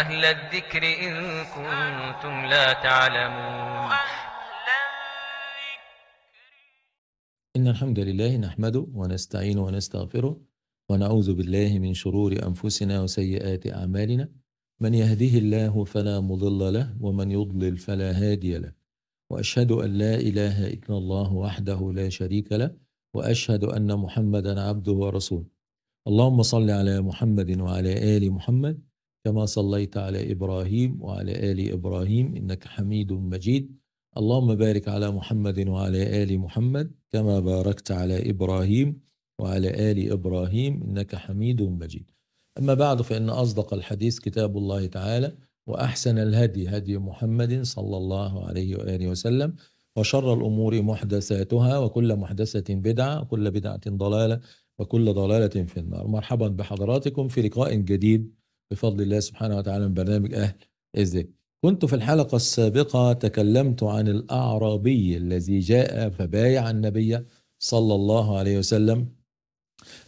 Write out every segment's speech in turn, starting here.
أهل الذكر إن كنتم لا تعلمون إن الحمد لله نحمده ونستعين ونستغفره ونعوذ بالله من شرور أنفسنا وسيئات أعمالنا من يهده الله فلا مضل له ومن يضلل فلا هادي له وأشهد أن لا إله إلا الله وحده لا شريك له وأشهد أن محمدا عبده ورسوله اللهم صل على محمد وعلى آل محمد كما صليت على إبراهيم وعلى آل إبراهيم إنك حميد مجيد اللهم بارك على محمد وعلى آل محمد كما باركت على إبراهيم وعلى آل إبراهيم إنك حميد مجيد أما بعد فإن أصدق الحديث كتاب الله تعالى وأحسن الهدي هدي محمد صلى الله عليه وآله وسلم وشر الأمور محدثاتها وكل محدثة بدعة وكل بدعة ضلالة وكل ضلالة في النار مرحبا بحضراتكم في لقاء جديد بفضل الله سبحانه وتعالى من برنامج أهل إزاي كنت في الحلقة السابقة تكلمت عن الأعرابي الذي جاء فبايع النبي صلى الله عليه وسلم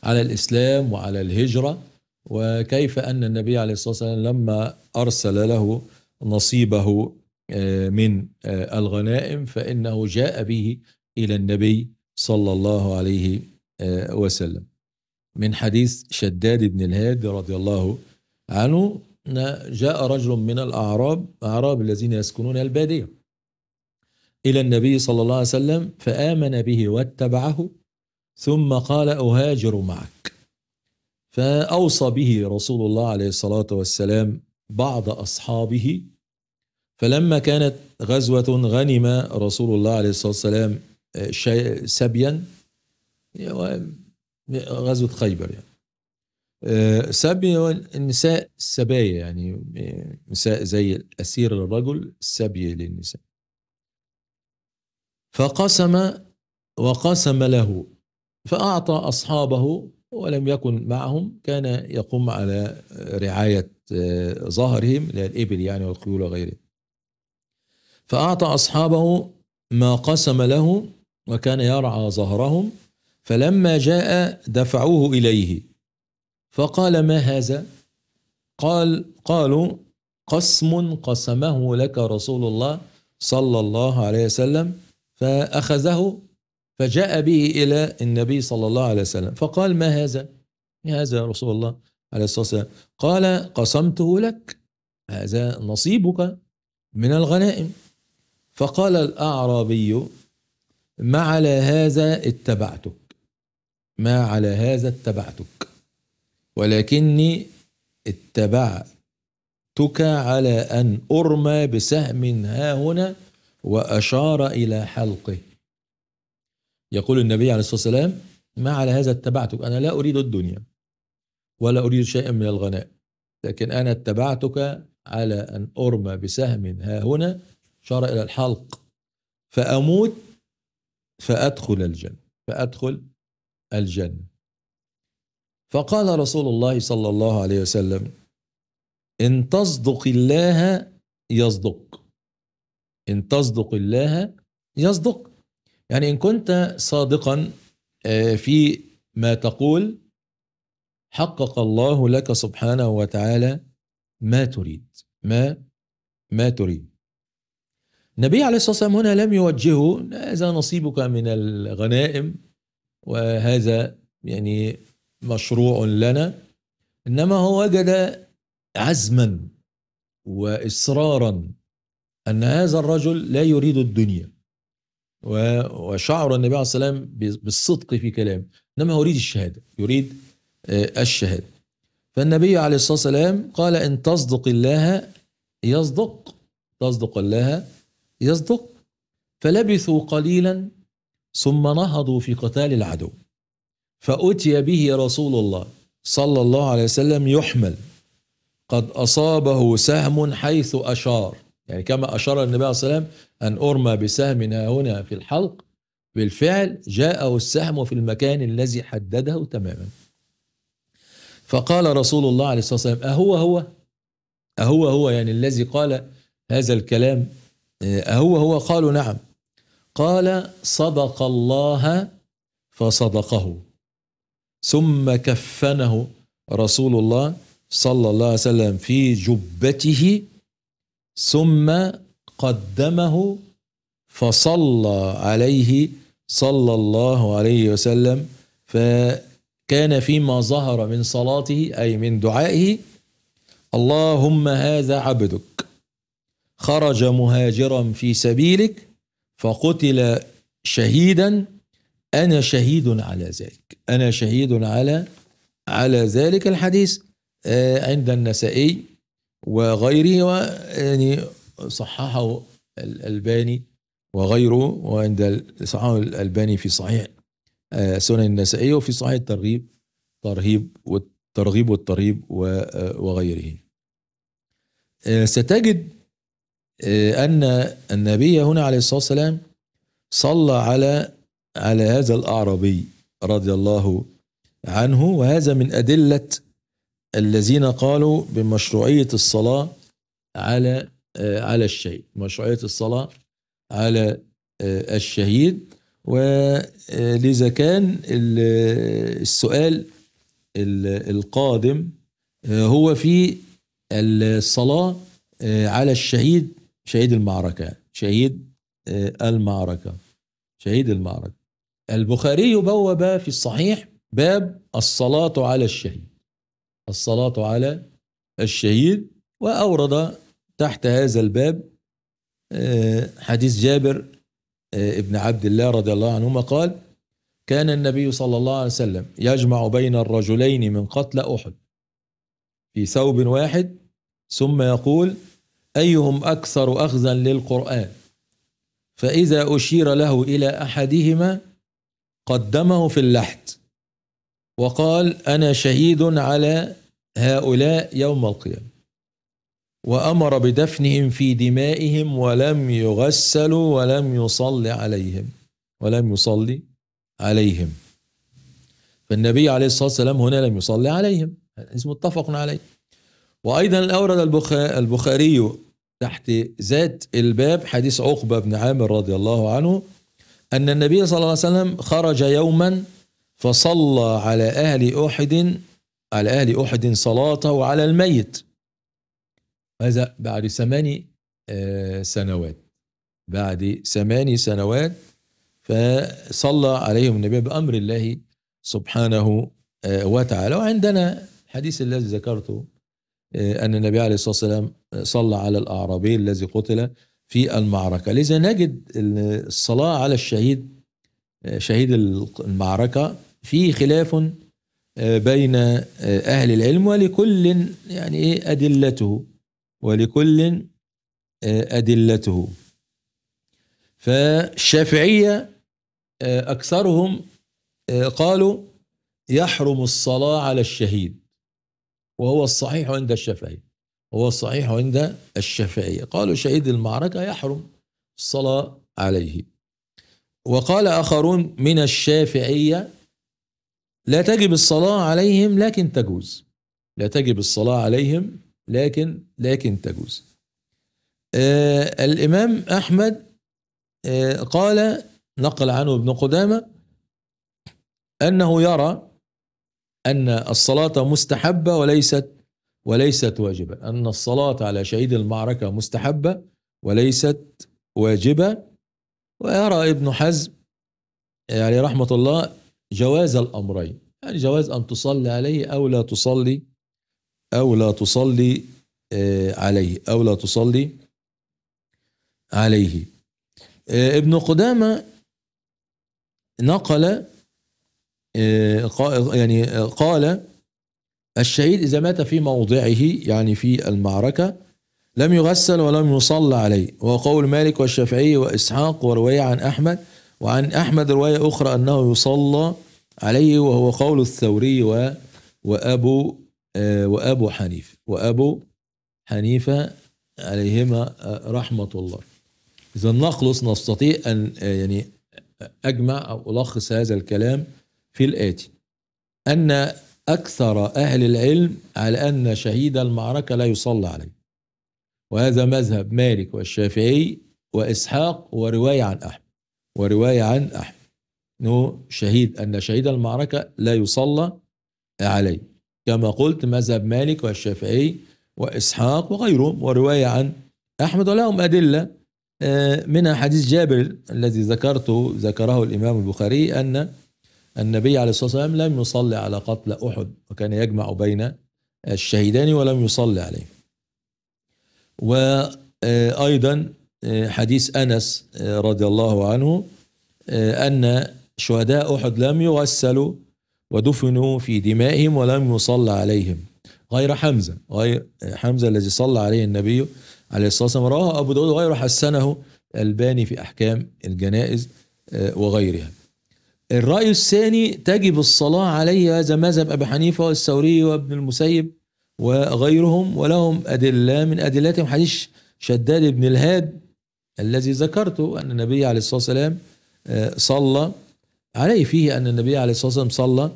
على الإسلام وعلى الهجرة وكيف أن النبي عليه الصلاة والسلام لما أرسل له نصيبه آه، من آه، الغنائم فإنه جاء به إلى النبي صلى الله عليه آه، وسلم من حديث شداد بن الهادي رضي الله عنه عنه جاء رجل من الأعراب أعراب الذين يسكنون البادية إلى النبي صلى الله عليه وسلم فآمن به واتبعه ثم قال أهاجر معك فأوصى به رسول الله عليه الصلاة والسلام بعض أصحابه فلما كانت غزوة غنم رسول الله عليه الصلاة والسلام آه، سبيا غزوة خيبر يعني آه، سبي النساء السبايا يعني آه، نساء زي الأسير للرجل سبي للنساء فقسم وقسم له فأعطى أصحابه ولم يكن معهم كان يقوم على رعاية آه، ظهرهم للإبل يعني والخيول وغيره فأعطى أصحابه ما قسم له وكان يرعى ظهرهم فلما جاء دفعوه إليه فقال ما هذا قال قالوا قسم قسمه لك رسول الله صلى الله عليه وسلم فأخذه فجاء به إلى النبي صلى الله عليه وسلم فقال ما هذا ما هذا رسول الله عليه الصلاة والسلام قال قسمته لك هذا نصيبك من الغنائم فقال الأعرابي ما على هذا اتبعتك ما على هذا اتبعتك ولكني اتبعتك على أن أرمى بسهم ها هنا وأشار إلى حلقه يقول النبي عليه الصلاة والسلام ما على هذا اتبعتك أنا لا أريد الدنيا ولا أريد شيئا من الغناء لكن أنا اتبعتك على أن أرمى بسهم ها هنا أشار إلى الحلق فأموت فأدخل الجنة فأدخل الجنة فقال رسول الله صلى الله عليه وسلم إن تصدق الله يصدق إن تصدق الله يصدق يعني إن كنت صادقا آه، في ما تقول حقق الله لك سبحانه وتعالى ما تريد ما ما تريد النبي عليه الصلاة والسلام هنا لم يوجهه هذا نصيبك من الغنائم وهذا يعني مشروع لنا انما هو وجد عزما واصرارا ان هذا الرجل لا يريد الدنيا وشعر النبي عليه الصلاه والسلام بالصدق في كلامه انما هو يريد الشهاده يريد آه، الشهاده فالنبي عليه الصلاه والسلام قال ان تصدق الله يصدق تصدق الله يصدق فلبثوا قليلا ثم نهضوا في قتال العدو فأتي به رسول الله صلى الله عليه وسلم يحمل قد أصابه سهم حيث أشار يعني كما أشار النبي صلى الله عليه وسلم أن أرمى بسهم هنا في الحلق بالفعل جاءه السهم في المكان الذي حدده تماما فقال رسول الله عليه الصلاة والسلام أهو هو أهو هو يعني الذي قال هذا الكلام أهو هو قالوا نعم قال صدق الله فصدقه ثم كفنه رسول الله صلى الله عليه وسلم في جبته ثم قدمه فصلى عليه صلى الله عليه وسلم فكان فيما ظهر من صلاته أي من دعائه اللهم هذا عبدك خرج مهاجرا في سبيلك فقتل شهيدا أنا شهيد على ذلك أنا شهيد على على ذلك الحديث آه، عند النسائي وغيره ويعني صححه الألباني وغيره وعند صححه الألباني في صحيح آه، سنن النسائي وفي صحيح الترغيب ترهيب والترغيب والترهيب آه، وغيره ستجد أن النبي هنا عليه الصلاة والسلام صلى على على هذا الأعرابي رضي الله عنه وهذا من أدلة الذين قالوا بمشروعية الصلاة على آه، على الشهيد مشروعية الصلاة على آه، الشهيد ولذا آه، كان السؤال القادم هو في الصلاة على الشهيد شهيد المعركة شهيد المعركة شهيد المعركة البخاري بوب في الصحيح باب الصلاة على الشهيد الصلاة على الشهيد وأورد تحت هذا الباب آه، حديث جابر آه، ابن عبد الله رضي الله عنهما قال كان النبي صلى الله عليه وسلم يجمع بين الرجلين من قتل أحد في ثوب واحد ثم يقول أيهم أكثر أخذا للقرآن فإذا أشير له إلى أحدهما قدمه في اللحد وقال أنا شهيد على هؤلاء يوم القيامة وأمر بدفنهم في دمائهم ولم يغسلوا ولم يصلي عليهم ولم يصلي عليهم فالنبي عليه الصلاة والسلام هنا لم يصلي عليهم اسم متفق عليه وأيضا أورد البخاري تحت ذات الباب حديث عقبة بن عامر رضي الله عنه أن النبي صلى الله عليه وسلم خرج يوما فصلى على أهل أحد على أهل أحد صلاته على الميت هذا بعد ثماني آه، سنوات بعد ثماني سنوات فصلى عليهم النبي بأمر الله سبحانه آه، وتعالى وعندنا الحديث الذي ذكرته آه، أن النبي عليه الصلاة والسلام صلى على الأعرابي الذي قتل في المعركة لذا نجد الصلاة على الشهيد شهيد المعركة في خلاف آه، بين آه، أهل العلم ولكل يعني إيه أدلته ولكل آه، أدلته فالشافعية أكثرهم قالوا يحرم الصلاة على الشهيد وهو الصحيح عند الشافعية هو صحيح عند الشافعية قالوا شهيد المعركة يحرم الصلاة عليه وقال آخرون من الشافعية لا تجب الصلاة عليهم لكن تجوز لا تجب الصلاة عليهم لكن لكن تجوز آه الإمام أحمد آه قال نقل عنه ابن قدامة أنه يرى أن الصلاة مستحبة وليست وليست واجبة أن الصلاة على شهيد المعركة مستحبة وليست واجبة ويرى ابن حزم يعني رحمة الله جواز الأمرين يعني جواز أن تصلي عليه أو لا تصلي أو لا تصلي آه، عليه أو لا تصلي عليه آه، ابن قدامة نقل آه، يعني قال الشهيد إذا مات في موضعه يعني في المعركة لم يغسل ولم يصلى عليه وهو قول مالك والشافعي وإسحاق ورواية عن أحمد وعن أحمد رواية أخرى أنه يصلى عليه وهو قول الثوري و وأبو آه، وأبو حنيف وأبو حنيفة عليهما آه، رحمة الله إذا نخلص نستطيع أن آه، يعني أجمع أو ألخص هذا الكلام في الآتي أن أكثر أهل العلم على أن شهيد المعركة لا يصلى عليه وهذا مذهب مالك والشافعي وإسحاق ورواية عن أحمد ورواية عن أحمد أنه شهيد أن شهيد المعركة لا يصلى عليه كما قلت مذهب مالك والشافعي وإسحاق وغيرهم ورواية عن أحمد ولهم أدلة آه، منها حديث جابر الذي ذكرته ذكره الإمام البخاري أن النبي عليه الصلاة والسلام لم يصلي على قتل أحد وكان يجمع بين الشهيدان ولم يصلي عليه وأيضا حديث أنس رضي الله عنه أن شهداء أحد لم يغسلوا ودفنوا في دمائهم ولم يصلى عليهم غير حمزة غير حمزة الذي صلى عليه النبي عليه الصلاة والسلام رواه أبو داود غير حسنه الباني في أحكام الجنائز آه، وغيرها الرأي الثاني تجب الصلاة عليه هذا مذهب أبي حنيفة والثوري وابن المسيب وغيرهم ولهم أدلة من أدلتهم حديث شداد بن الهاد الذي ذكرته أن النبي عليه الصلاة والسلام آه، صلى عليه فيه أن النبي عليه الصلاة والسلام صلى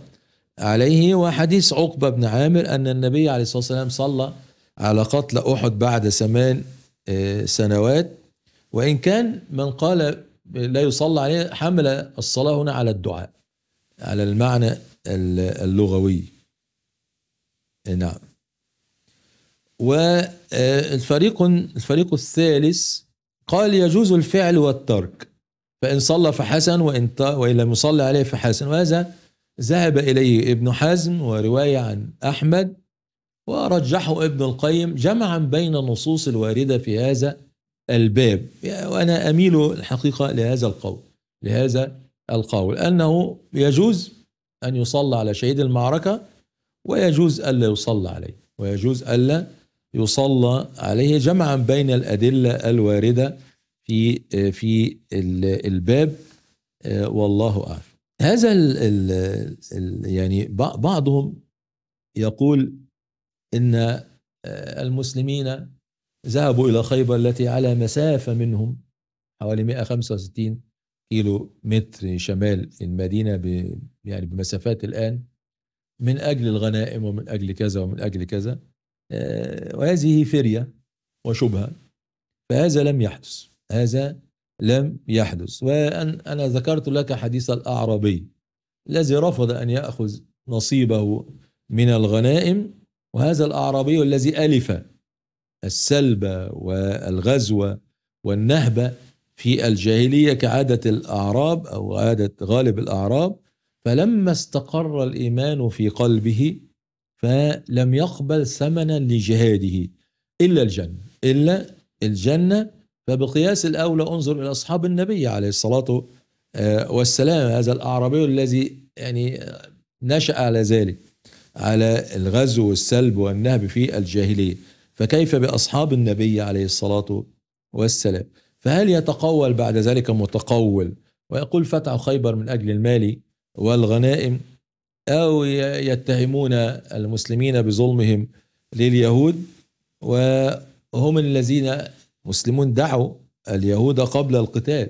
عليه وحديث عقبة بن عامر أن النبي عليه الصلاة والسلام صلى على قتل أحد بعد ثمان آه، سنوات وإن كان من قال لا يصلى عليه حمل الصلاة هنا على الدعاء على المعنى اللغوي نعم والفريق آه، الفريق الثالث قال يجوز الفعل والترك فإن صلى فحسن وإن, وإن لم يصلي عليه فحسن وهذا ذهب إليه ابن حزم ورواية عن أحمد ورجحه ابن القيم جمعا بين النصوص الواردة في هذا الباب وأنا أميل الحقيقة لهذا القول لهذا القول أنه يجوز أن يصلى على شهيد المعركة ويجوز ألا يصلى عليه ويجوز ألا يصلى عليه جمعا بين الأدلة الواردة في في الباب والله أعلم هذا الـ الـ يعني بعضهم يقول إن المسلمين ذهبوا إلى خيبر التي على مسافة منهم حوالي 165 كيلو متر شمال المدينة ب يعني بمسافات الآن من أجل الغنائم ومن أجل كذا ومن أجل كذا آه، وهذه فرية وشبهة فهذا لم يحدث هذا لم يحدث وأن ذكرت لك حديث الأعرابي الذي رفض أن يأخذ نصيبه من الغنائم وهذا الأعرابي الذي ألف السلب والغزو والنهب في الجاهلية كعادة الأعراب أو عادة غالب الأعراب فلما استقر الإيمان في قلبه فلم يقبل ثمنا لجهاده إلا الجنة إلا الجنة فبقياس الأولى انظر إلى أصحاب النبي عليه الصلاة آه، والسلام هذا الأعرابي الذي يعني نشأ على ذلك على الغزو والسلب والنهب في الجاهلية فكيف بأصحاب النبي عليه الصلاة والسلام فهل يتقول بعد ذلك متقول ويقول فتح خيبر من أجل المال والغنائم أو يتهمون المسلمين بظلمهم لليهود وهم الذين مسلمون دعوا اليهود قبل القتال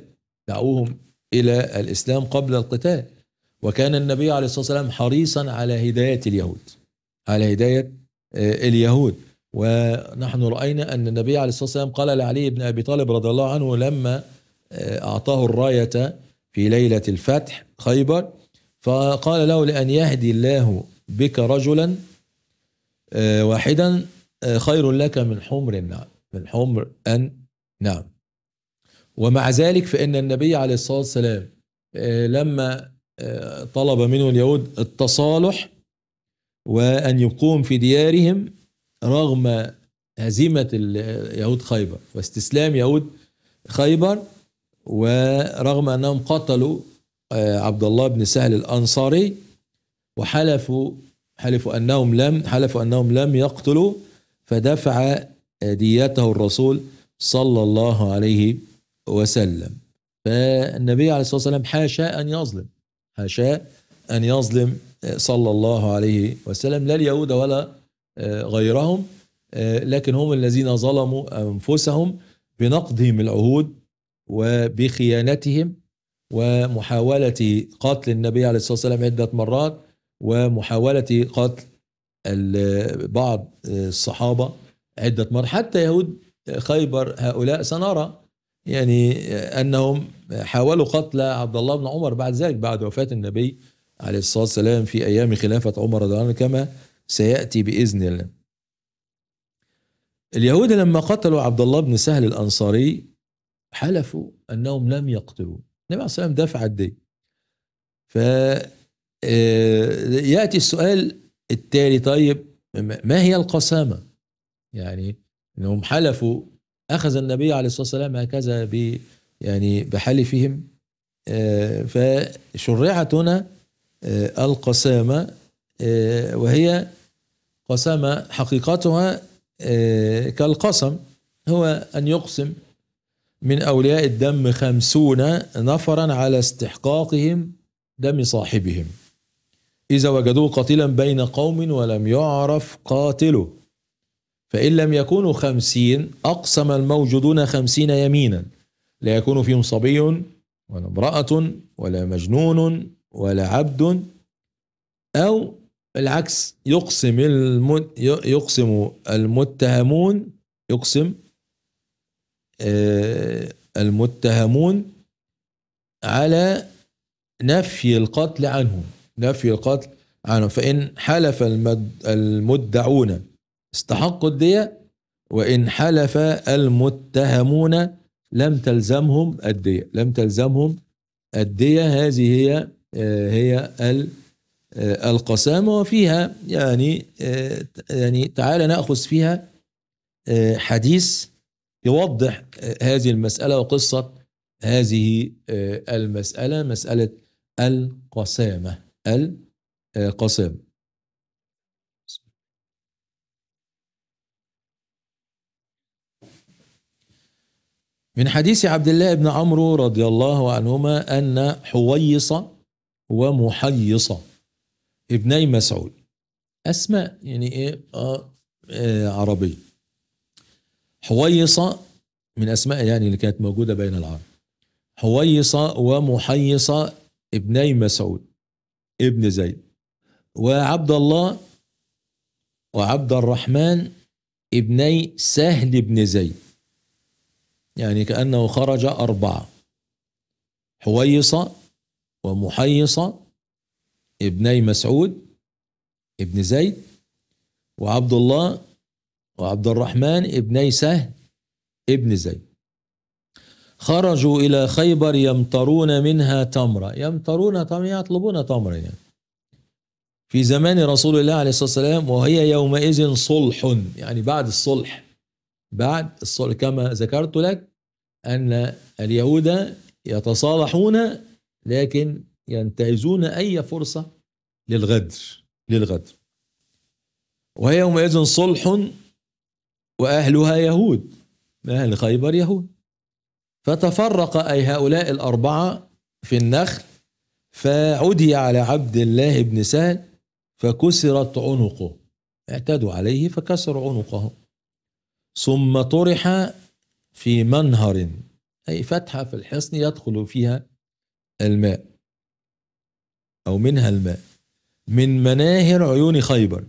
دعوهم إلى الإسلام قبل القتال وكان النبي عليه الصلاة والسلام حريصا على هداية اليهود على هداية آه، اليهود ونحن رأينا أن النبي عليه الصلاة والسلام قال لعلي بن أبي طالب رضي الله عنه لما آه، أعطاه الراية في ليلة الفتح خيبر فقال له لأن يهدي الله بك رجلا آه، واحدا آه، خير لك من حمر النعم من حمر النعم ومع ذلك فإن النبي عليه الصلاة والسلام لما طلب منه اليهود التصالح وأن يقوم في ديارهم رغم هزيمة يهود خيبر واستسلام يهود خيبر ورغم أنهم قتلوا آه، عبد الله بن سهل الأنصاري وحلفوا حلفوا أنهم لم حلفوا أنهم لم يقتلوا فدفع آه، ديته الرسول صلى الله عليه وسلم فالنبي عليه الصلاة والسلام حاشا أن يظلم حاشا أن يظلم آه، صلى الله عليه وسلم لا اليهود ولا آه، غيرهم آه، لكن هم الذين ظلموا انفسهم بنقضهم العهود وبخيانتهم ومحاوله قتل النبي عليه الصلاه والسلام عده مرات ومحاوله قتل بعض آه، الصحابه عده مرات حتى يهود خيبر هؤلاء سنرى يعني انهم حاولوا قتل عبد الله بن عمر بعد ذلك بعد وفاه النبي عليه الصلاه والسلام في ايام خلافه عمر رضي الله عنه كما سيأتي بإذن الله اليهود لما قتلوا عبد الله بن سهل الأنصاري حلفوا أنهم لم يقتلوه النبي عليه الصلاة والسلام دفع الدين ف آه، يأتي السؤال التالي طيب ما هي القسامة يعني أنهم حلفوا أخذ النبي عليه الصلاة والسلام هكذا ب يعني بحلفهم آه، فشرعت هنا آه، القسامة وهي قسامة حقيقتها آه، كالقسم هو أن يقسم من أولياء الدم خمسون نفرا على استحقاقهم دم صاحبهم إذا وجدوه قتيلا بين قوم ولم يعرف قاتله فإن لم يكونوا خمسين أقسم الموجودون خمسين يمينا لا يكون فيهم صبي ولا امرأة ولا مجنون ولا عبد أو العكس يقسم الم... يقسم المتهمون يقسم آه، المتهمون على نفي القتل عنهم نفي القتل عنهم فإن حلف المدعون استحقوا الدية وإن حلف المتهمون لم تلزمهم الدية لم تلزمهم الدية هذه هي آه، هي آه، القسامة وفيها يعني آه، يعني تعال نأخذ فيها آه، حديث يوضح هذه المسألة وقصة هذه المسألة مسألة القسامة القسامة من حديث عبد الله بن عمرو رضي الله عنهما أن حويصة ومحيصة ابني مسعود أسماء يعني إيه آه, آه عربية حويصة من أسماء يعني اللي كانت موجودة بين العرب حويصة ومحيصة ابني مسعود ابن زيد وعبد الله وعبد الرحمن ابني سهل بن زيد يعني كأنه خرج أربعة حويصة ومحيصة ابني مسعود ابن زيد وعبد الله وعبد الرحمن ابني سهل ابن زيد خرجوا إلى خيبر يمطرون منها تمرة يمطرون تمرة يطلبون تمرة يعني في زمان رسول الله عليه الصلاة والسلام وهي يومئذ صلح يعني بعد الصلح بعد الصلح كما ذكرت لك أن اليهود يتصالحون لكن ينتهزون أي فرصة للغدر للغدر وهي يومئذ صلح وأهلها يهود أهل خيبر يهود فتفرق أي هؤلاء الأربعة في النخل فعدي على عبد الله بن سهل فكسرت عنقه اعتدوا عليه فكسر عنقه ثم طرح في منهر أي فتحة في الحصن يدخل فيها الماء أو منها الماء من مناهر عيون خيبر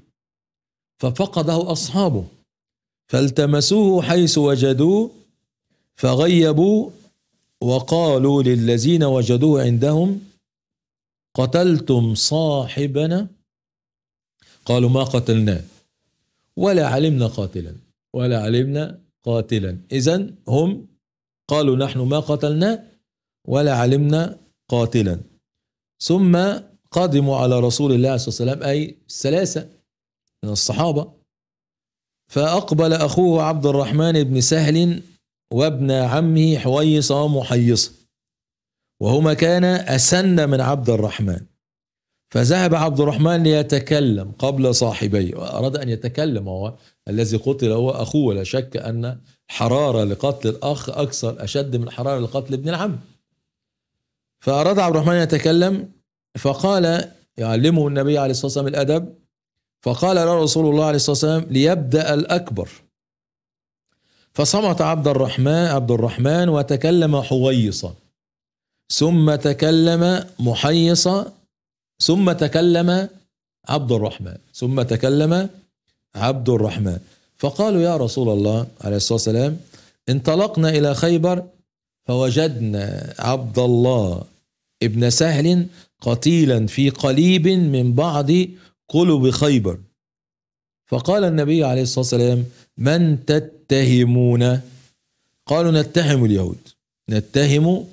ففقده أصحابه فالتمسوه حيث وجدوه فغيبوا وقالوا للذين وجدوه عندهم قتلتم صاحبنا قالوا ما قتلناه ولا علمنا قاتلا ولا علمنا قاتلا إذا هم قالوا نحن ما قتلناه ولا علمنا قاتلا ثم قدموا على رسول الله صلى الله عليه وسلم أي الثلاثة من الصحابة فأقبل أخوه عبد الرحمن بن سهل وابن عمه حويصة ومحيصة وهما كانا أسن من عبد الرحمن فذهب عبد الرحمن ليتكلم قبل صاحبيه وأراد أن يتكلم هو الذي قتل هو أخوه ولا شك أن حرارة لقتل الأخ أكثر أشد من حرارة لقتل ابن العم فأراد عبد الرحمن يتكلم فقال يعلمه النبي عليه الصلاة والسلام الأدب فقال له رسول الله عليه الصلاة والسلام ليبدأ الأكبر فصمت عبد الرحمن عبد الرحمن وتكلم حويصة ثم تكلم محيصة ثم تكلم عبد الرحمن ثم تكلم عبد الرحمن فقالوا يا رسول الله عليه الصلاة والسلام انطلقنا إلى خيبر فوجدنا عبد الله ابن سهل قتيلا في قليب من بعض قلب خيبر فقال النبي عليه الصلاة والسلام من تتهمون قالوا نتهم اليهود نتهم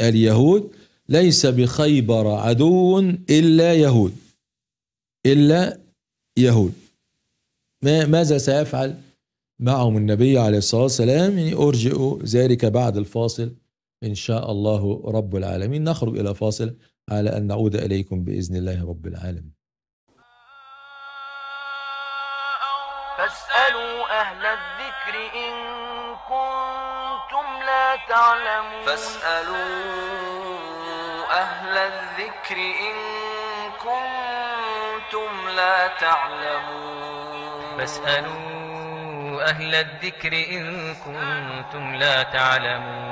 اليهود ليس بخيبر عدو إلا يهود إلا يهود ما ماذا سيفعل معهم النبي عليه الصلاة والسلام يعني أرجئ ذلك بعد الفاصل إن شاء الله رب العالمين نخرج إلى فاصل على أن نعود إليكم بإذن الله رب العالمين فاسألوا أهل الذكر إن كنتم لا تعلمون فاسألوا أهل الذكر إن كنتم لا تعلمون فاسألوا أهل الذكر إن كنتم لا تعلمون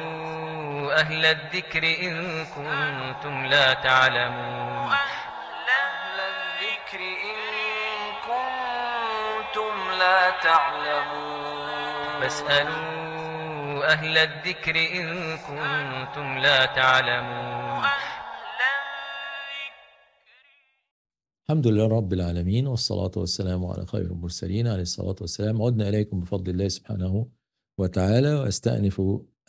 أهل الذكر إن كنتم لا تعلمون أهل الذكر إن كنتم لا تعلمون فاسألوا أهل الذكر إن كنتم لا تعلمون الحمد لله رب العالمين والصلاة والسلام على خير المرسلين عليه الصلاة والسلام عدنا إليكم بفضل الله سبحانه وتعالى وأستأنف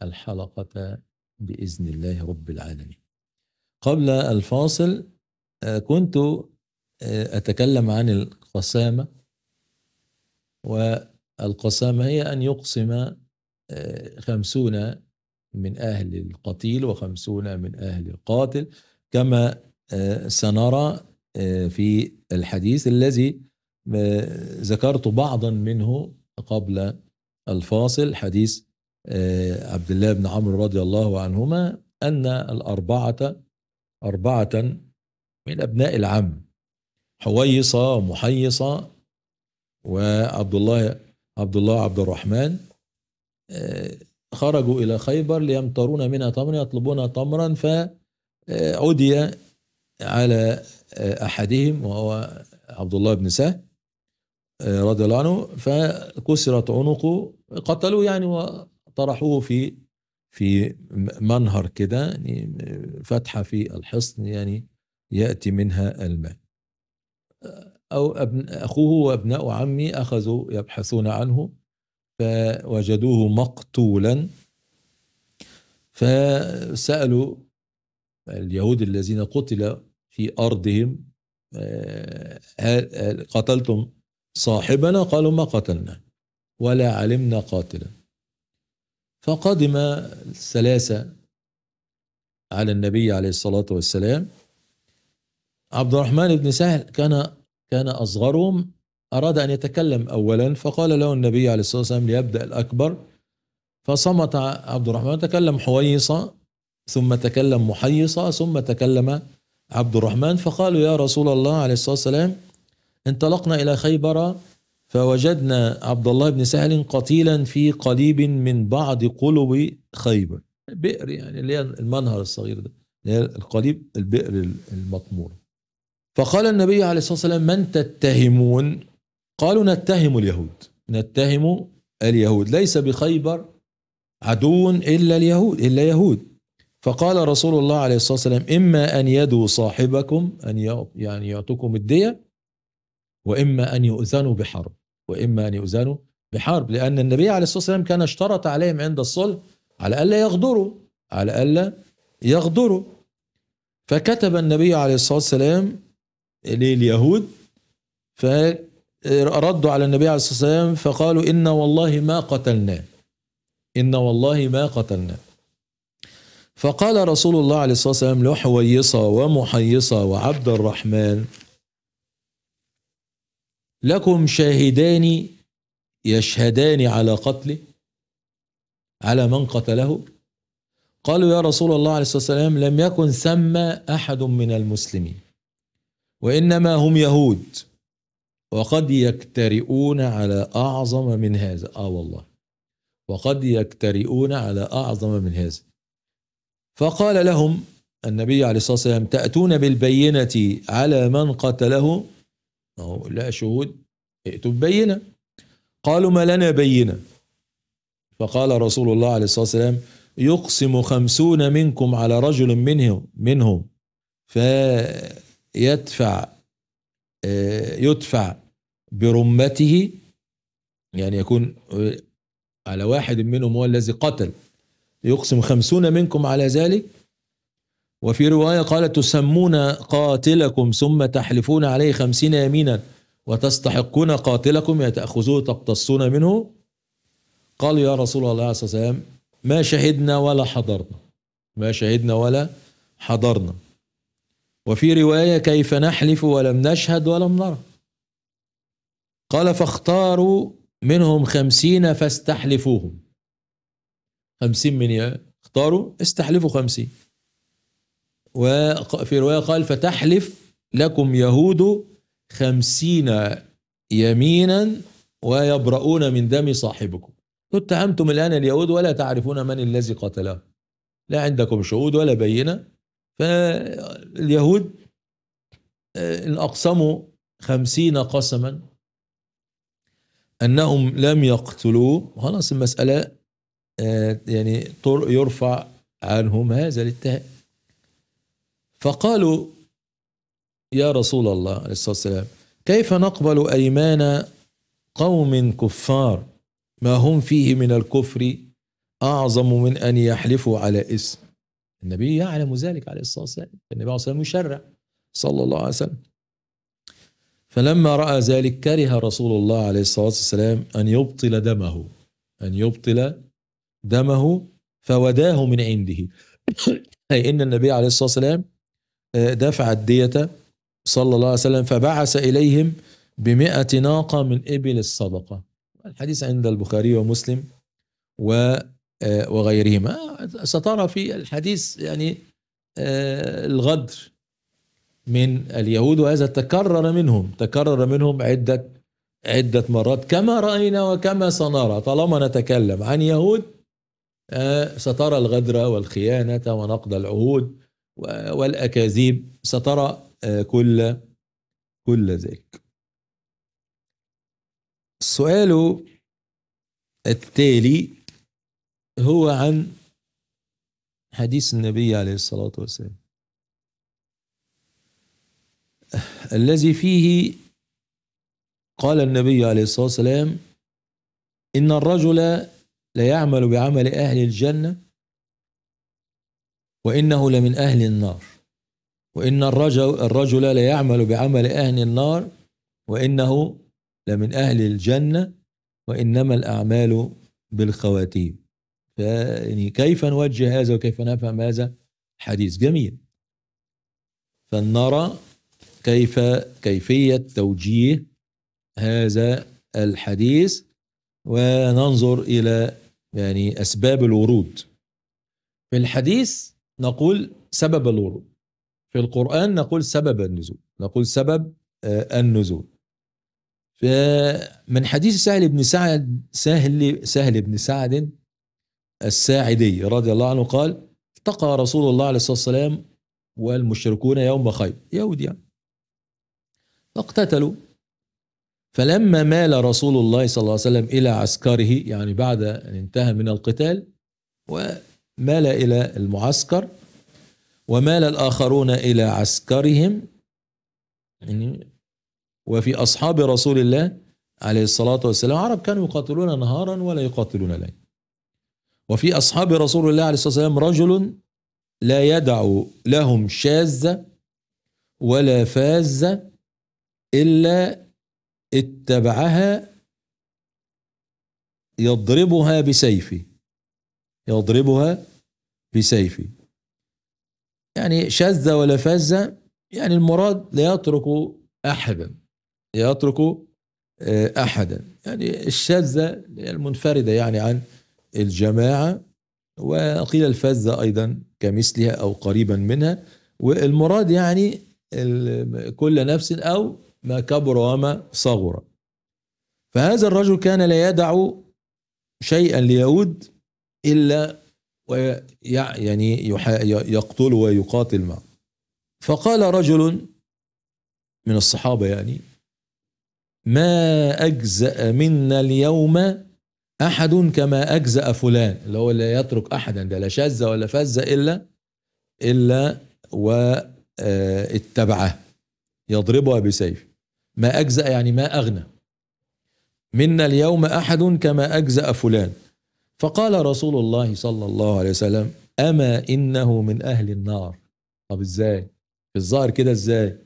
الحلقة باذن الله رب العالمين. قبل الفاصل آه، كنت آه، اتكلم عن القسامه والقسامه هي ان يقسم آه، خمسون من اهل القتيل وخمسون من اهل القاتل كما سنرى في الحديث الذي ذكرت بعضا منه قبل الفاصل حديث آه، عبد الله بن عمرو رضي الله عنهما أن الأربعة أربعة من أبناء العم حويصة ومحيصة وعبد الله عبد الله عبد الرحمن آه، خرجوا إلى خيبر ليمترون منها تمرا يطلبون تمرا فعدي على آه، أحدهم وهو عبد الله بن سهل رضي الله عنه فكسرت عنقه قتلوه يعني طرحوه في في منهر كده يعني فتحة في الحصن يعني يأتي منها الماء أو أبن أخوه وأبناء عمي أخذوا يبحثون عنه فوجدوه مقتولا فسألوا اليهود الذين قتل في أرضهم آه، قتلتم صاحبنا قالوا ما قتلنا ولا علمنا قاتلا فقدم الثلاثة على النبي عليه الصلاة والسلام عبد الرحمن بن سهل كان كان أصغرهم أراد أن يتكلم أولا فقال له النبي عليه الصلاة والسلام ليبدأ الأكبر فصمت عبد الرحمن تكلم حويصة ثم تكلم محيصة ثم تكلم عبد الرحمن فقالوا يا رسول الله عليه الصلاة والسلام انطلقنا إلى خيبر فوجدنا عبد الله بن سهل قتيلا في قليب من بعض قلوب خيبر بئر يعني اللي هي المنهر الصغير ده اللي هي القليب البئر المطمور فقال النبي عليه الصلاة والسلام من تتهمون قالوا نتهم اليهود نتهم اليهود ليس بخيبر عدو إلا اليهود إلا يهود فقال رسول الله عليه الصلاة والسلام إما أن يدوا صاحبكم أن يعني يعطوكم الدية وإما أن يؤذنوا بحرب وإما أن يؤذنوا بحرب لأن النبي عليه الصلاة والسلام كان اشترط عليهم عند الصلح على ألا يغدروا على ألا يغدروا فكتب النبي عليه الصلاة والسلام لليهود فردوا على النبي عليه الصلاة والسلام فقالوا إن والله ما قتلناه إن والله ما قتلناه فقال رسول الله عليه الصلاة والسلام لحويصة ومحيصة وعبد الرحمن لكم شاهدان يشهدان على قتله على من قتله قالوا يا رسول الله عليه الصلاة والسلام لم يكن ثم أحد من المسلمين وإنما هم يهود وقد يكترئون على أعظم من هذا آه والله وقد يكترئون على أعظم من هذا فقال لهم النبي عليه الصلاة والسلام تأتون بالبينة على من قتله اهو لا شهود ائتوا ببينه قالوا ما لنا بينه فقال رسول الله عليه الصلاه والسلام يقسم خمسون منكم على رجل منهم منهم فيدفع آه، يدفع برمته يعني يكون آه، على واحد منهم هو الذي قتل يقسم خمسون منكم على ذلك وفي رواية قال تسمون قاتلكم ثم تحلفون عليه خمسين يمينا وتستحقون قاتلكم يتأخذوه تقتصون منه قالوا يا رسول الله عليه وسلم ما شهدنا ولا حضرنا ما شهدنا ولا حضرنا وفي رواية كيف نحلف ولم نشهد ولم نرى قال فاختاروا منهم خمسين فاستحلفوهم خمسين من اختاروا استحلفوا خمسين وفي رواية قال فتحلف لكم يهود خمسين يمينا ويبرؤون من دم صاحبكم اتهمتم الآن اليهود ولا تعرفون من الذي قتله لا عندكم شهود ولا بينة فاليهود آه، إن أقسموا خمسين قسما أنهم لم يقتلوه خلاص المسألة آه، يعني يرفع عنهم هذا الاتهام فقالوا يا رسول الله عليه الصلاة والسلام كيف نقبل أيمان قوم كفار ما هم فيه من الكفر أعظم من أن يحلفوا على اسم النبي يعلم ذلك عليه الصلاة والسلام النبي عليه الصلاة والسلام يشرع صلى الله عليه وسلم فلما رأى ذلك كره رسول الله عليه الصلاة والسلام أن يبطل دمه أن يبطل دمه فوداه من عنده أي إن النبي عليه الصلاة والسلام دفع الدية صلى الله عليه وسلم فبعث إليهم بمئة ناقة من إبل الصدقة الحديث عند البخاري ومسلم و آه، وغيرهما سترى في الحديث يعني آه، الغدر من اليهود وهذا تكرر منهم تكرر منهم عدة عدة مرات كما رأينا وكما سنرى طالما نتكلم عن يهود آه، سترى الغدر والخيانة ونقض العهود والأكاذيب سترى آه، كل كل ذلك السؤال التالي هو عن حديث النبي عليه الصلاة والسلام الذي فيه قال النبي عليه الصلاة والسلام إن الرجل ليعمل بعمل أهل الجنة وإنه لمن أهل النار وإن الرجل, الرجل ليعمل بعمل أهل النار وإنه لمن أهل الجنة وإنما الأعمال بالخواتيم يعني كيف نوجه هذا وكيف نفهم هذا حديث جميل فلنرى كيف كيفية توجيه هذا الحديث وننظر إلى يعني أسباب الورود في الحديث نقول سبب الورود في القرآن نقول سبب النزول نقول سبب آه، النزول فمن حديث سهل بن سعد سهل سهل بن سعد الساعدي رضي الله عنه قال التقى رسول الله عليه الصلاه والسلام والمشركون يوم خيبر يهود يعني فاقتتلوا فلما مال رسول الله صلى الله عليه وسلم الى عسكره يعني بعد ان انتهى من القتال و مال إلى المعسكر ومال الآخرون إلى عسكرهم يعني وفي أصحاب رسول الله عليه الصلاة والسلام العرب كانوا يقاتلون نهارا ولا يقاتلون ليلا وفي أصحاب رسول الله عليه الصلاة والسلام رجل لا يدع لهم شاذة ولا فازة إلا اتبعها يضربها بسيفه يضربها بسيفي يعني شذ ولا فز يعني المراد لا يترك أحدا لا يترك آه، أحدا يعني الشذ المنفردة يعني عن الجماعة وقيل الفزة أيضا كمثلها أو قريبا منها والمراد يعني كل نفس أو ما كبر وما صغر فهذا الرجل كان لا يدع شيئا ليهود إلا ويعني يقتل ويقاتل معه فقال رجل من الصحابة يعني ما أجزأ منا اليوم أحد كما أجزأ فلان اللي هو لا يترك أحدا ده لا شاذ ولا فز إلا إلا واتبعه آه، يضربها بسيف ما أجزأ يعني ما أغنى منا اليوم أحد كما أجزأ فلان فقال رسول الله صلى الله عليه وسلم أما إنه من أهل النار طب إزاي في الظاهر كده إزاي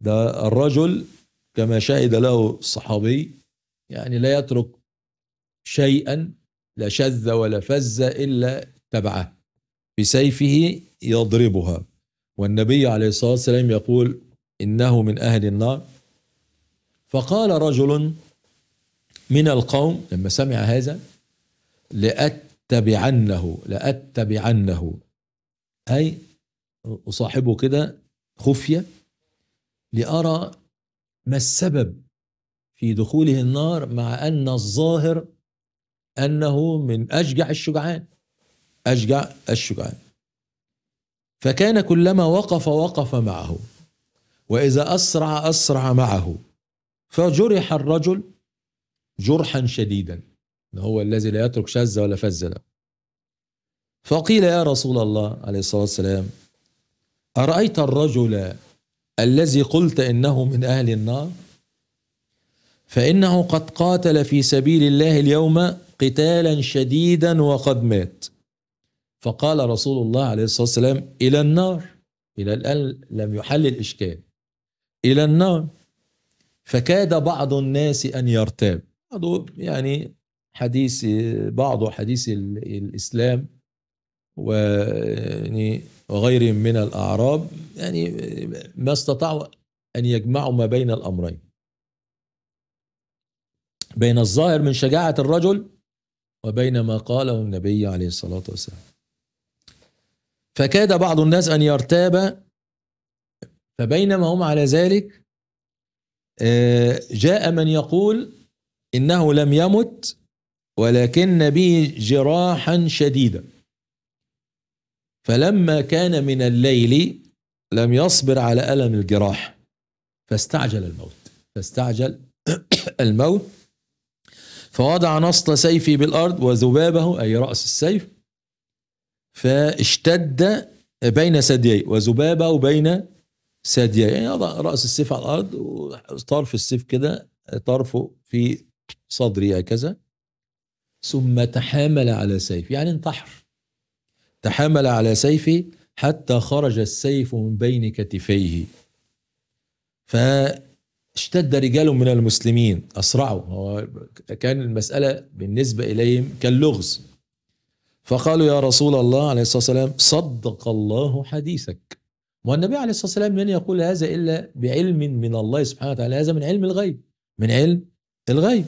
ده الرجل كما شهد له الصحابي يعني لا يترك شيئا لا شذ ولا فز إلا تبعه بسيفه يضربها والنبي عليه الصلاة والسلام يقول إنه من أهل النار فقال رجل من القوم لما سمع هذا لأتبعنه لأتبعنه أي أصاحبه كده خفية لأرى ما السبب في دخوله النار مع أن الظاهر أنه من أشجع الشجعان أشجع الشجعان فكان كلما وقف وقف معه وإذا أسرع أسرع معه فجرح الرجل جرحا شديدا هو الذي لا يترك شذ ولا فذ له نعم. فقيل يا رسول الله عليه الصلاة والسلام أرأيت الرجل الذي قلت إنه من أهل النار فإنه قد قاتل في سبيل الله اليوم قتالا شديدا وقد مات فقال رسول الله عليه الصلاة والسلام إلى النار إلى الآن لم يحل الإشكال إلى النار فكاد بعض الناس أن يرتاب يعني حديث بعض حديث الإسلام ويعني وغيرهم من الأعراب يعني ما استطاعوا أن يجمعوا ما بين الأمرين بين الظاهر من شجاعة الرجل وبين ما قاله النبي عليه الصلاة والسلام فكاد بعض الناس أن يرتاب فبينما هم على ذلك آه، جاء من يقول إنه لم يمت ولكن بي جراحا شديدا فلما كان من الليل لم يصبر على ألم الجراح فاستعجل الموت فاستعجل الموت فوضع نصل سيفي بالأرض وذبابه أي رأس السيف فاشتد بين ثديي وذبابه بين ثديي يعني وضع رأس السيف على الأرض وطرف السيف كده طرفه في صدري هكذا ثم تحامل على سيفه يعني انتحر تحامل على سيفه حتى خرج السيف من بين كتفيه فاشتد رجال من المسلمين أسرعوا كان المسألة بالنسبة إليهم كاللغز فقالوا يا رسول الله عليه الصلاة والسلام صدق الله حديثك والنبي عليه الصلاة والسلام لن يقول هذا إلا بعلم من الله سبحانه وتعالى هذا من علم الغيب من علم الغيب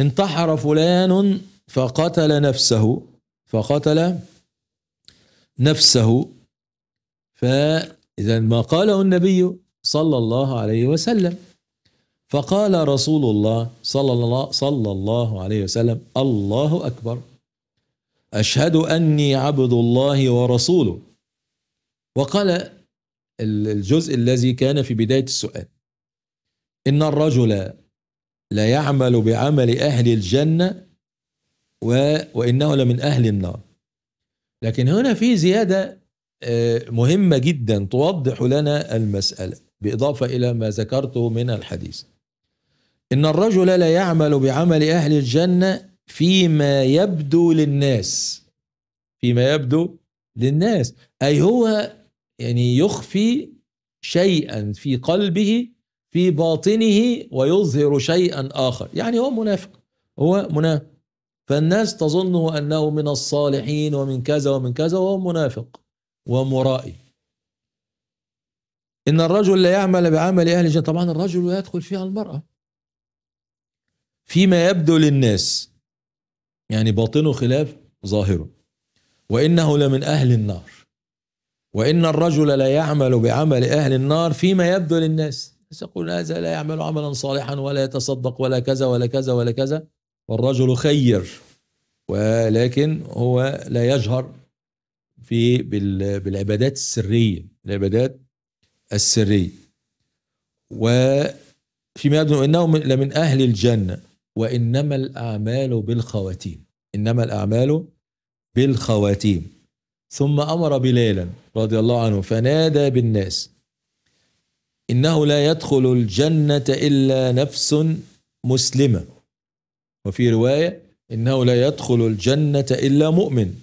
انتحر فلان فقتل نفسه فقتل نفسه فإذا ما قاله النبي صلى الله عليه وسلم فقال رسول الله صلى الله, صلى الله عليه وسلم الله أكبر أشهد أني عبد الله ورسوله وقال الجزء الذي كان في بداية السؤال إن الرجل لا يعمل بعمل أهل الجنة و... وإنه لمن أهل النار لكن هنا في زيادة آه، مهمة جدا توضح لنا المسألة بإضافة إلى ما ذكرته من الحديث إن الرجل لا يعمل بعمل أهل الجنة فيما يبدو للناس فيما يبدو للناس أي هو يعني يخفي شيئا في قلبه في باطنه ويظهر شيئا آخر يعني هو منافق هو منافق فالناس تظن أنه من الصالحين ومن كذا ومن كذا وهو منافق ومرائي إن الرجل لا يعمل بعمل أهل الجنة طبعا الرجل يدخل فيها المرأة فيما يبدو للناس يعني باطنه خلاف ظاهره وإنه لمن أهل النار وإن الرجل لا يعمل بعمل أهل النار فيما يبدو للناس يقول هذا لا يعمل عملا صالحا ولا يتصدق ولا كذا ولا كذا ولا كذا والرجل خير ولكن هو لا يجهر في بالعبادات السرية العبادات السرية وفيما يبدو إنه لمن أهل الجنة وإنما الأعمال بالخواتيم إنما الأعمال بالخواتيم ثم أمر بلالا رضي الله عنه فنادى بالناس إنه لا يدخل الجنة إلا نفس مسلمة وفي رواية إنه لا يدخل الجنة إلا مؤمن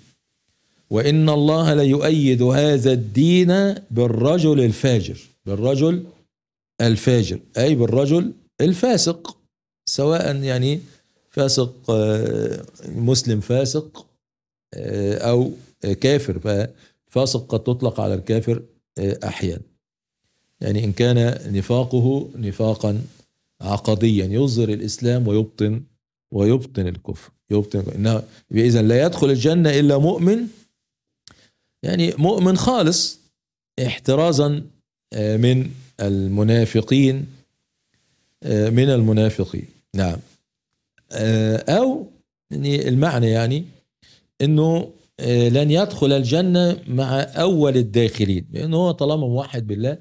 وإن الله ليؤيد هذا الدين بالرجل الفاجر بالرجل الفاجر أي بالرجل الفاسق سواء يعني فاسق آه، مسلم فاسق آه، أو كافر فاسق قد تطلق على الكافر آه، أحيانا يعني إن كان نفاقه نفاقا عقديا يظهر الإسلام ويبطن ويبطن الكفر يبطن إنه إذا لا يدخل الجنة إلا مؤمن يعني مؤمن خالص احترازا آه، من المنافقين آه، من المنافقين نعم آه، أو يعني المعنى يعني أنه لن يدخل الجنة مع أول الداخلين لأنه هو طالما موحد بالله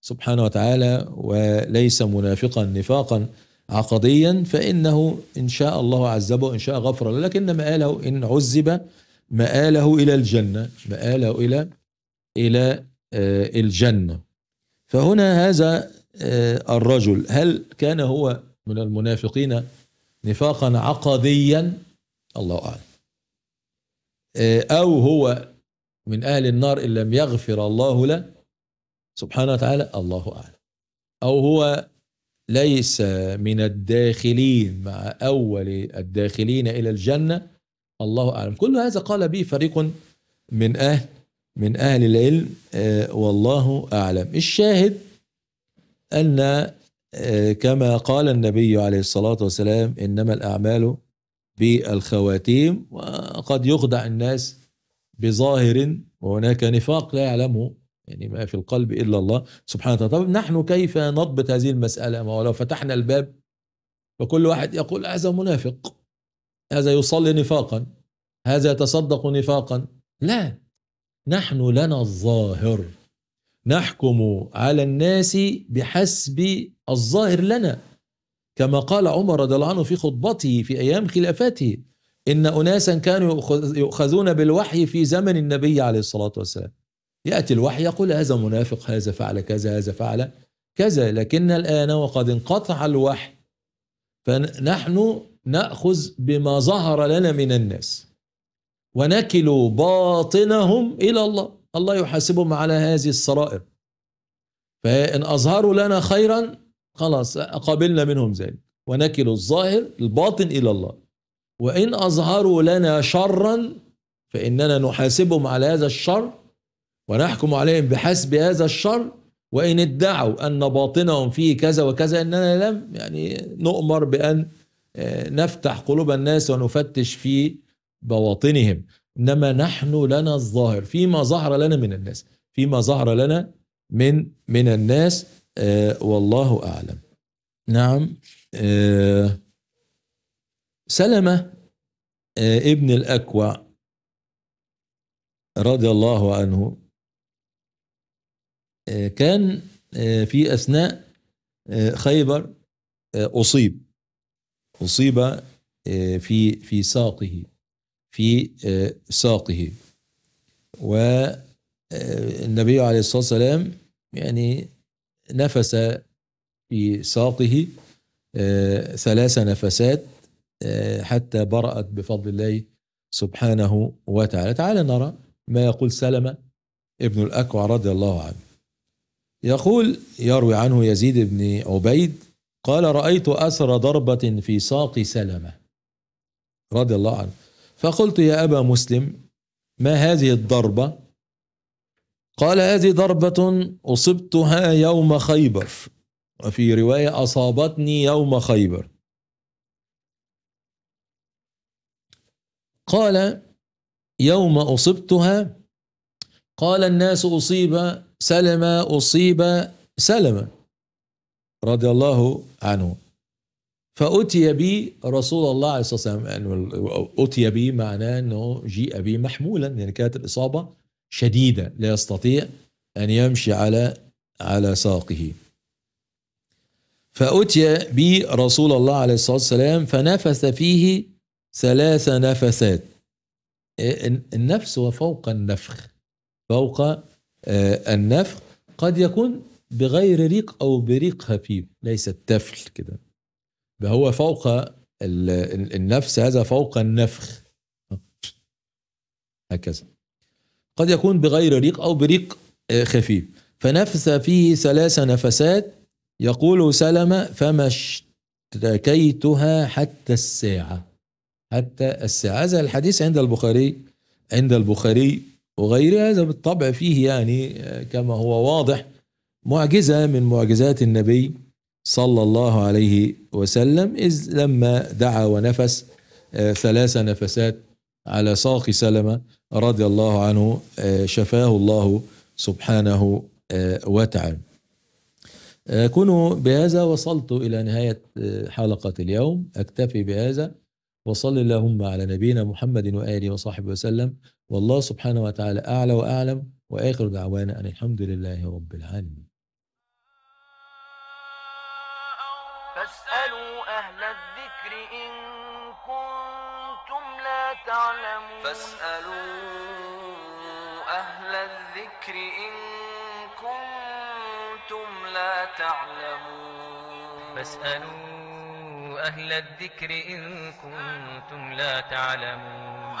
سبحانه وتعالى وليس منافقا نفاقا عقديا فإنه إن شاء الله عذبه إن شاء غفر له لكن مآله إن عذب مآله إلى الجنة مآله إلى إلى آه، الجنة فهنا هذا آه، الرجل هل كان هو من المنافقين نفاقا عقديا الله أعلم آه، أو هو من أهل النار إن لم يغفر الله له سبحانه وتعالى الله أعلم أو هو ليس من الداخلين مع أول الداخلين إلى الجنة الله أعلم كل هذا قال به فريق من أهل من أهل العلم آه، والله أعلم الشاهد أن آه، كما قال النبي عليه الصلاة والسلام إنما الأعمال بالخواتيم وقد يخدع الناس بظاهر وهناك نفاق لا يعلمه يعني ما في القلب إلا الله سبحانه وتعالى طب نحن كيف نضبط هذه المسألة ما هو لو فتحنا الباب فكل واحد يقول هذا منافق هذا يصلي نفاقا هذا يتصدق نفاقا لا نحن لنا الظاهر نحكم على الناس بحسب الظاهر لنا كما قال عمر رضي الله عنه في خطبته في ايام خلافته ان اناسا كانوا يؤخذون بالوحي في زمن النبي عليه الصلاه والسلام يأتي الوحي يقول هذا منافق هذا فعل كذا هذا فعل كذا لكن الآن وقد انقطع الوحي فنحن نأخذ بما ظهر لنا من الناس ونكل باطنهم إلى الله الله يحاسبهم على هذه السرائر فإن أظهروا لنا خيرا خلاص قبلنا منهم ذلك ونكل الظاهر الباطن إلى الله وإن أظهروا لنا شرا فإننا نحاسبهم على هذا الشر ونحكم عليهم بحسب هذا الشر وإن ادعوا أن باطنهم فيه كذا وكذا إننا لم يعني نؤمر بأن آه، نفتح قلوب الناس ونفتش في بواطنهم إنما نحن لنا الظاهر فيما ظهر لنا من الناس فيما ظهر لنا من من الناس آه، والله أعلم نعم آه، سلمة ابن الأكوع رضي الله عنه آه، كان آه، في أثناء آه، خيبر أصيب أصيب في في ساقه في ساقه والنبي عليه الصلاة والسلام يعني نفس في ساقه ثلاث نفسات حتى برأت بفضل الله سبحانه وتعالى تعالى نرى ما يقول سلمة ابن الأكوع رضي الله عنه يقول يروي عنه يزيد بن عبيد قال رأيت أثر ضربة في ساق سلمة رضي الله عنه فقلت يا أبا مسلم ما هذه الضربة قال هذه ضربة أصبتها يوم خيبر وفي رواية أصابتني يوم خيبر قال يوم أصبتها قال الناس أصيب سلمة أصيب سلمة رضي الله عنه فأتي بي رسول الله عليه الصلاة والسلام يعني أتي بي معناه أنه جيء بي محمولا لأن يعني كانت الإصابة شديدة لا يستطيع أن يمشي على على ساقه فأتي بي رسول الله عليه الصلاة والسلام فنفث فيه ثلاث نفثات إيه، النفس وفوق النفخ فوق آه، النفخ قد يكون بغير ريق أو بريق خفيف ليس التفل كده هو فوق النفس هذا فوق النفخ هكذا قد يكون بغير ريق أو بريق آه، خفيف فنفس فيه ثلاث نفسات يقول سلمة فما اشتكيتها حتى الساعة حتى الساعة هذا الحديث عند البخاري عند البخاري وغيره هذا بالطبع فيه يعني آه، كما هو واضح معجزة من معجزات النبي صلى الله عليه وسلم إذ لما دعا ونفس آه، ثلاث نفسات على ساق سلمة رضي الله عنه آه، شفاه الله سبحانه وتعالى أكون بهذا وصلت إلى نهاية حلقة اليوم أكتفي بهذا وصل اللهم على نبينا محمد وآله وصحبه وسلم والله سبحانه وتعالى أعلى وأعلم وآخر دعوانا أن الحمد لله رب العالمين فاسألوا أهل الذكر إن كنتم لا تعلمون فاسألوا أهل الذكر إن كنتم لا تعلمون فاسألوا أهل الذكر إن كنتم لا تعلمون